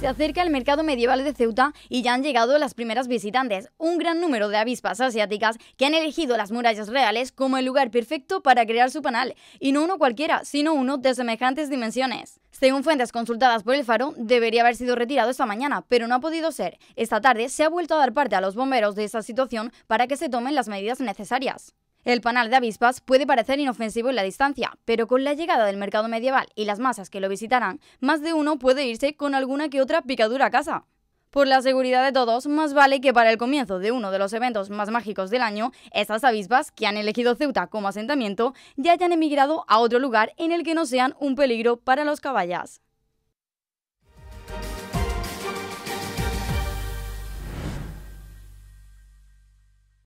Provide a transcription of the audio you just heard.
Se acerca el mercado medieval de Ceuta y ya han llegado las primeras visitantes, un gran número de avispas asiáticas que han elegido las murallas reales como el lugar perfecto para crear su panal, y no uno cualquiera, sino uno de semejantes dimensiones. Según fuentes consultadas por el Faro, debería haber sido retirado esta mañana, pero no ha podido ser. Esta tarde se ha vuelto a dar parte a los bomberos de esta situación para que se tomen las medidas necesarias. El panal de avispas puede parecer inofensivo en la distancia, pero con la llegada del mercado medieval y las masas que lo visitarán, más de uno puede irse con alguna que otra picadura a casa. Por la seguridad de todos, más vale que para el comienzo de uno de los eventos más mágicos del año, esas avispas que han elegido Ceuta como asentamiento ya hayan emigrado a otro lugar en el que no sean un peligro para los caballas.